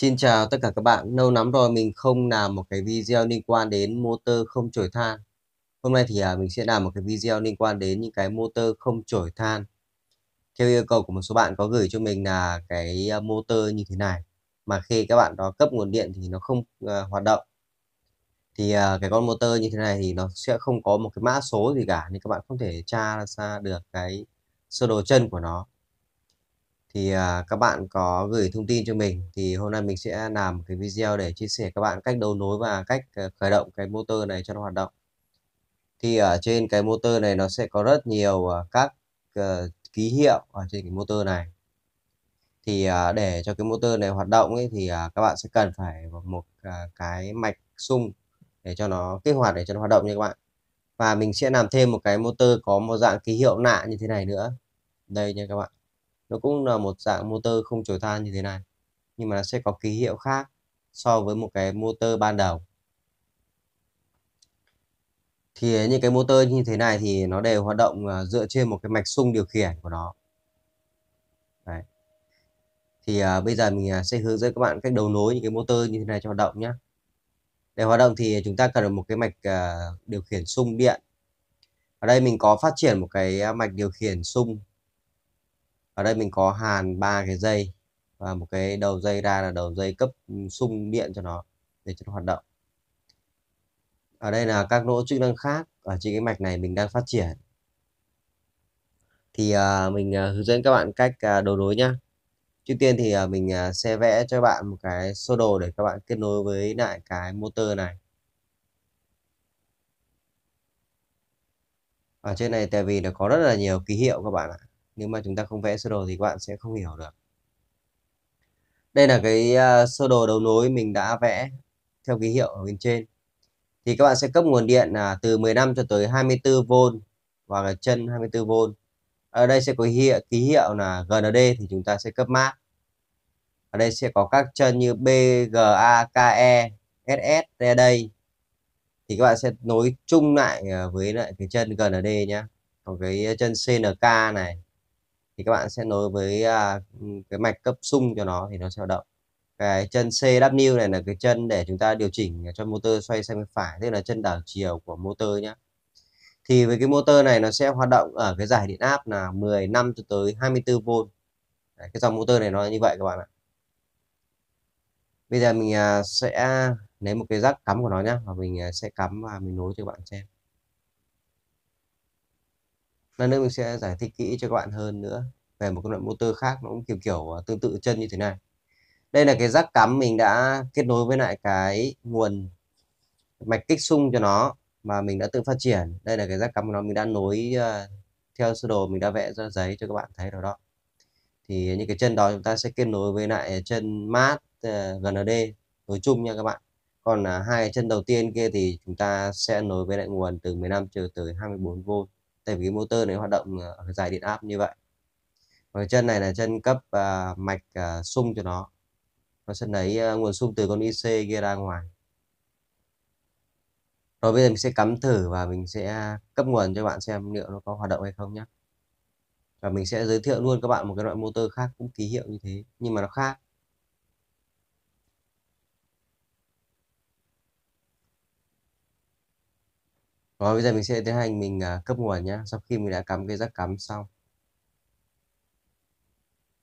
Xin chào tất cả các bạn, lâu lắm rồi mình không làm một cái video liên quan đến motor không chổi than Hôm nay thì à, mình sẽ làm một cái video liên quan đến những cái motor không chổi than Theo yêu cầu của một số bạn có gửi cho mình là cái à, motor như thế này Mà khi các bạn đó cấp nguồn điện thì nó không à, hoạt động Thì cái con motor như thế này thì nó sẽ không có một cái mã số gì cả Nên các bạn không thể tra ra được cái sơ đồ chân của nó thì à, các bạn có gửi thông tin cho mình thì hôm nay mình sẽ làm cái video để chia sẻ các bạn cách đấu nối và cách ờ, khởi động cái motor này cho nó hoạt động thì ở trên cái motor này nó sẽ có rất nhiều ờ, các ờ, ký hiệu ở trên cái motor này thì à, để cho cái motor này hoạt động ấy thì à, các bạn sẽ cần phải một cái mạch sung để cho nó kích hoạt để cho nó hoạt động nha các bạn và mình sẽ làm thêm một cái motor có một dạng ký hiệu nạ như thế này nữa đây nha các bạn nó cũng là một dạng motor không trồi than như thế này nhưng mà nó sẽ có ký hiệu khác so với một cái motor ban đầu thì những cái motor như thế này thì nó đều hoạt động à, dựa trên một cái mạch xung điều khiển của nó Đấy. thì uh, bây giờ mình à, sẽ hướng dẫn các bạn cách đầu nối những cái motor như thế này cho hoạt động nhé để hoạt động thì chúng ta cần một cái mạch uh, điều khiển xung điện ở đây mình có phát triển một cái mạch điều khiển xung ở đây mình có hàn ba cái dây và một cái đầu dây ra là đầu dây cấp ừ, sung điện cho nó để cho nó hoạt động ở đây là các lỗ chức năng khác ở trên cái mạch này mình đang phát triển thì à, mình à, hướng dẫn các bạn cách uh, à, đấu nối nhá trước tiên thì mình sẽ vẽ cho bạn một cái sơ đồ để các bạn kết nối với lại cái motor này ở trên này tại vì nó có rất là nhiều ký hiệu các bạn ạ nếu mà chúng ta không vẽ sơ đồ thì các bạn sẽ không hiểu được đây là cái uh, sơ đồ đầu nối mình đã vẽ theo ký hiệu ở bên trên thì các bạn sẽ cấp nguồn điện là từ 15 cho tới 24V và là chân 24V ở đây sẽ có hiệu, ký hiệu là GND thì chúng ta sẽ cấp mát ở đây sẽ có các chân như BGAKE SS ra đây thì các bạn sẽ nối chung lại à, với lại cái chân GND nhé còn cái chân CNK này thì các bạn sẽ nối với à, cái mạch cấp sung cho nó thì nó sẽ hoạt động cái chân CW này là cái chân để chúng ta điều chỉnh cho motor xoay sang bên phải tức là chân đảo chiều của motor nhé thì với cái motor này nó sẽ hoạt động ở cái giải điện áp là 15 cho tới 24V Đấy, cái dòng motor này nó như vậy các bạn ạ bây giờ mình à, sẽ lấy một cái rắc cắm của nó nhé và mình à, sẽ cắm và mình nối cho các bạn xem lát nữa mình sẽ giải thích kỹ cho các bạn hơn nữa về một cái loại motor khác nó cũng kiểu kiểu à, tương tự chân như thế này đây là cái rắc cắm mình đã kết nối với lại cái nguồn mạch kích xung cho nó mà mình đã tự phát triển đây là cái rắc cắm của nó mình đã nối à, theo sơ đồ mình đã vẽ ra giấy cho các bạn thấy rồi đó thì những cái chân đó chúng ta sẽ kết nối với lại chân mát uh, à, GND nối chung nha các bạn còn là uh, hai chân đầu tiên kia thì chúng ta sẽ nối với lại nguồn từ 15 trừ tới 24V tại vì cái motor này hoạt động ờ, ở dài điện áp như vậy và chân này là chân cấp uh, mạch uh, sung cho nó nó sẽ lấy uh, nguồn sung từ con IC kia ra ngoài rồi bây giờ mình sẽ cắm thử và mình sẽ cấp nguồn cho bạn xem liệu nó có hoạt động hay không nhé và mình sẽ giới thiệu luôn các bạn một cái loại motor khác cũng ký hiệu như thế nhưng mà nó khác Rồi ờ, bây giờ mình sẽ tiến hành mình à, cấp nguồn nhé sau khi mình đã cắm cái rắc cắm xong.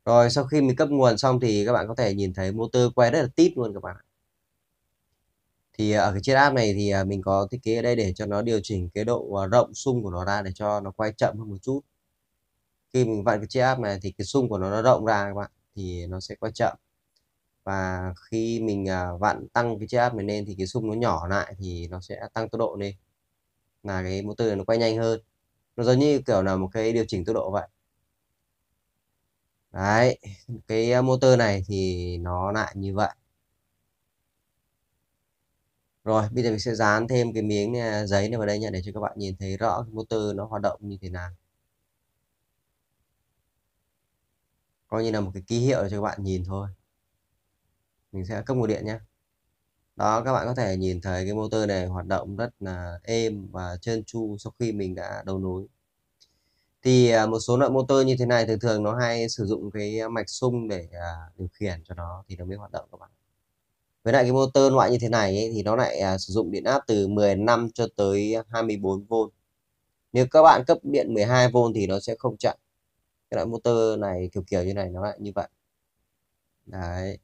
Rồi sau khi mình cấp nguồn xong thì các bạn có thể nhìn thấy motor quay rất là tít luôn các bạn. Thì à, ở cái chiếc app này thì à, mình có thiết kế ở đây để cho nó điều chỉnh cái độ rộng xung của nó ra để cho nó quay chậm hơn một chút. Khi mình vặn cái chiếc app này thì cái xung của nó nó rộng ra các bạn thì nó sẽ quay chậm. Và khi mình vặn tăng cái chiếc app này lên thì cái xung nó nhỏ lại thì nó sẽ tăng tốc độ lên là cái motor nó quay nhanh hơn nó giống như kiểu là một cái điều chỉnh tốc độ vậy đấy cái ờ, motor này thì nó lại như vậy rồi bây giờ mình sẽ dán thêm cái miếng ờ, giấy này vào đây nha để cho các bạn nhìn thấy rõ cái motor nó hoạt động như thế nào coi như là một cái ký hiệu để cho các bạn nhìn thôi mình sẽ cấp nguồn điện nhé đó các bạn có thể nhìn thấy cái motor này hoạt động rất là êm và trơn tru sau khi mình đã đầu nối thì à, một số loại motor như thế này thường thường nó hay sử dụng cái mạch sung để à, điều khiển cho nó thì nó mới hoạt động các bạn với lại cái motor loại như thế này ấy, thì nó lại à, sử dụng điện áp từ 15 cho tới 24V nếu các bạn cấp điện 12V thì nó sẽ không chạy cái loại motor này kiểu kiểu như này nó lại như vậy đấy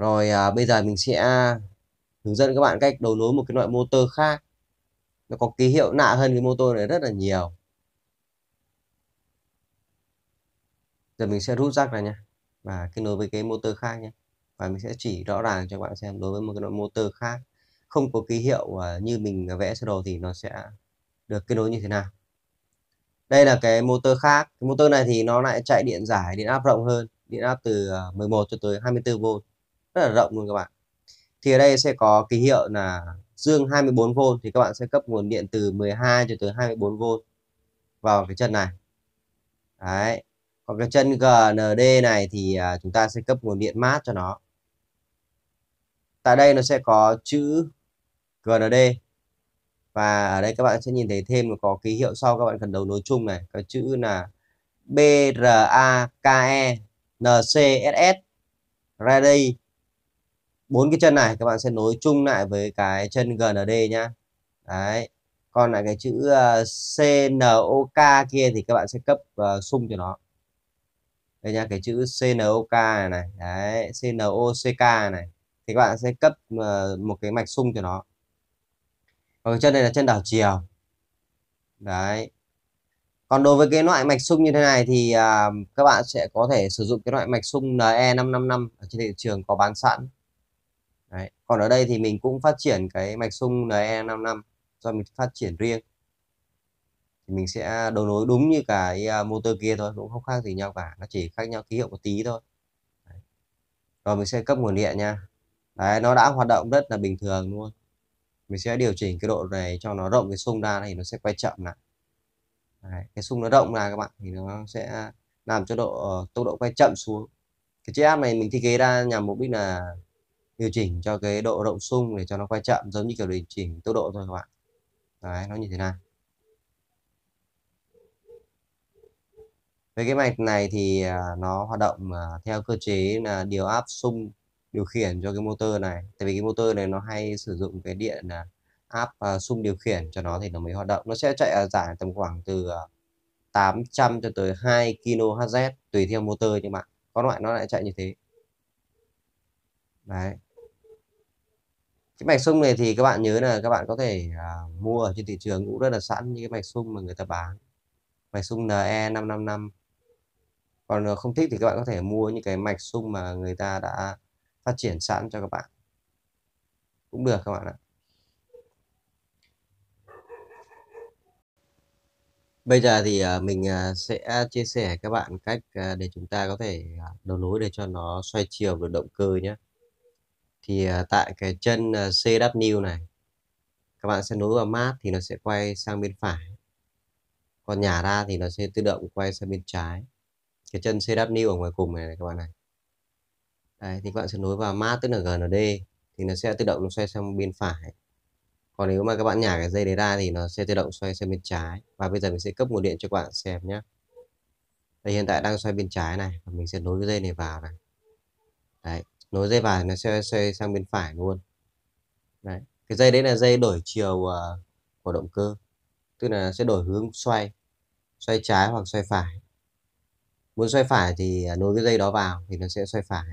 rồi à, bây giờ mình sẽ hướng dẫn các bạn cách đấu nối một cái loại motor khác nó có ký hiệu nạ hơn cái motor này rất là nhiều giờ mình sẽ rút rác ra nha và kết nối với cái motor khác nha và mình sẽ chỉ rõ ràng cho các bạn xem đối với một cái loại motor khác không có ký hiệu uh, như mình vẽ sơ đồ thì nó sẽ được kết nối như thế nào đây là cái motor khác cái motor này thì nó lại chạy điện giải điện áp rộng hơn điện áp từ 11 à, cho tới 24V rất là rộng luôn các bạn thì ở đây sẽ có ký hiệu là dương 24V thì các bạn sẽ cấp nguồn điện từ 12 cho tới 24V vào cái chân này đấy còn cái chân GND này thì à, chúng ta sẽ cấp nguồn điện mát cho nó tại đây nó sẽ có chữ GND và ở đây các bạn sẽ nhìn thấy thêm có ký hiệu sau các bạn cần đầu nối chung này có chữ là BRAKENCSS Ready bốn cái chân này các bạn sẽ nối chung lại với cái chân GND nhá đấy còn lại cái chữ uh, ờ, CNOK kia thì các bạn sẽ cấp uh, sung cho nó đây nha cái chữ CNOK này, này đấy CNOCK này thì các bạn sẽ cấp uh, một cái mạch sung cho nó còn cái chân này là chân đảo chiều đấy còn đối với cái loại mạch sung như thế này thì uh, các bạn sẽ có thể sử dụng cái loại mạch sung NE555 ở trên thị trường có bán sẵn Đấy. còn ở đây thì mình cũng phát triển cái mạch sung NE55 do mình phát triển riêng thì mình sẽ đấu nối đúng như cái à, motor kia thôi cũng không khác gì nhau cả nó chỉ khác nhau ký hiệu một tí thôi Đấy. rồi mình sẽ cấp nguồn điện nha Đấy, nó đã hoạt động rất là bình thường luôn mình sẽ điều chỉnh cái độ này cho nó rộng cái sung ra thì nó sẽ quay chậm lại Đấy, cái sung nó rộng ra các bạn thì nó sẽ làm cho độ uh, tốc độ quay chậm xuống cái chiếc app này mình thiết kế ra nhằm mục đích là điều chỉnh cho cái độ động xung để cho nó quay chậm giống như kiểu điều chỉnh tốc độ thôi các bạn đấy nó như thế này Với cái mạch này thì à, nó hoạt động à, theo cơ chế là điều áp xung điều khiển cho cái motor này tại vì cái motor này nó hay sử dụng cái điện à, áp xung điều khiển cho nó thì nó mới hoạt động nó sẽ chạy ở giải tầm khoảng từ 800 cho tới 2 kHz tùy theo motor nhưng mà có loại nó lại chạy như thế đấy cái mạch sung này thì các bạn nhớ là các bạn có thể uh, mua ở trên thị trường cũng rất là sẵn như cái mạch sung mà người ta bán mạch sung NE 555 còn uh, không thích thì các bạn có thể mua những cái mạch sung mà người ta đã phát triển sẵn cho các bạn cũng được các bạn ạ Bây giờ thì à, mình sẽ chia sẻ các bạn cách để chúng ta có thể đấu nối để cho nó xoay chiều được động cơ nhé thì à, tại cái chân à, CW này các bạn sẽ nối vào mát thì nó sẽ quay sang bên phải còn nhả ra thì nó sẽ tự động quay sang bên trái cái chân CW ở ngoài cùng này, này các bạn này Đấy, thì các bạn sẽ nối vào mát tức là GND thì nó sẽ tự động nó xoay sang bên phải còn nếu mà các bạn nhả cái dây đấy ra thì nó sẽ tự động xoay sang bên trái và bây giờ mình sẽ cấp nguồn điện cho các bạn xem nhé đây hiện tại đang xoay bên trái này mình sẽ nối cái dây này vào này đấy nối dây vải nó sẽ xoay sang bên phải luôn đấy cái dây đấy là dây đổi chiều ờ, của động cơ tức là sẽ đổi hướng xoay xoay trái hoặc xoay phải muốn xoay phải thì ờ, nối cái dây đó vào thì nó sẽ xoay phải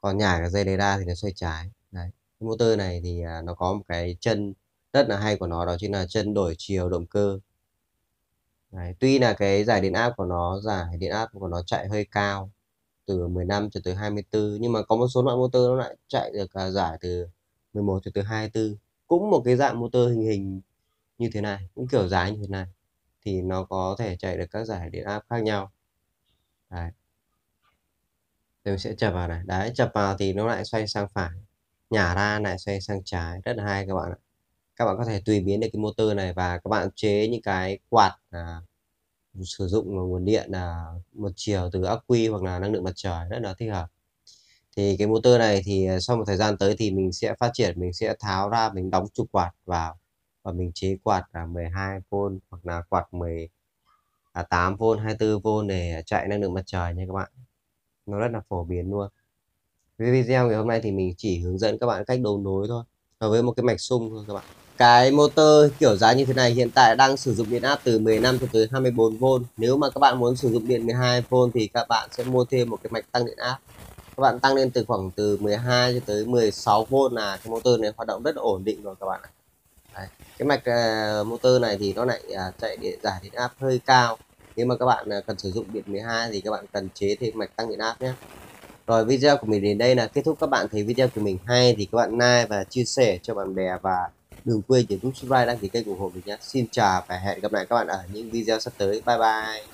còn nhả cái dây đấy ra thì nó xoay trái đấy cái motor này thì ờ, nó có một cái chân rất là hay của nó đó chính là chân đổi chiều động cơ đấy. tuy là cái giải điện áp của nó giải điện áp của nó chạy hơi cao từ 15 cho tới 24 nhưng mà có một số loại motor nó lại chạy được à, giải từ 11 cho tới 24 cũng một cái dạng motor hình hình như thế này cũng kiểu giải như thế này thì nó có thể chạy được các giải điện áp khác nhau đấy thì mình sẽ chập vào này đấy chập vào thì nó lại xoay sang phải nhả ra lại xoay sang trái rất là hay các bạn ạ các bạn có thể tùy biến được cái motor này và các bạn chế những cái quạt à, sử dụng nguồn điện là một chiều từ ắc quy hoặc là năng lượng mặt trời rất là thích hợp thì cái motor này thì à, sau một thời gian tới thì mình sẽ phát triển mình sẽ tháo ra mình đóng trục quạt vào và mình chế quạt là 12V hoặc là quạt 18 v 24V để chạy năng lượng mặt trời nha các bạn nó rất là phổ biến luôn với video ngày hôm nay thì mình chỉ hướng dẫn các bạn cách đấu nối thôi và với một cái mạch sung thôi các bạn cái motor kiểu giá như thế này hiện tại đang sử dụng điện áp từ 15 cho tới 24V nếu mà các bạn muốn sử dụng điện 12V thì các bạn sẽ mua thêm một cái mạch tăng điện áp các bạn tăng lên từ khoảng từ 12 cho tới 16V là cái motor này hoạt động rất ổn định rồi các bạn ạ cái mạch uh, motor này thì nó lại uh, chạy điện giải điện áp hơi cao nếu mà các bạn uh, cần sử dụng điện 12 thì các bạn cần chế thêm mạch tăng điện áp nhé rồi video của mình đến đây là kết thúc các bạn thấy video của mình hay thì các bạn like và chia sẻ cho bạn bè và đừng quên nhấn nút subscribe đăng ký kênh ủng hộ mình nhé xin chào và hẹn gặp lại các bạn ở những video sắp tới bye bye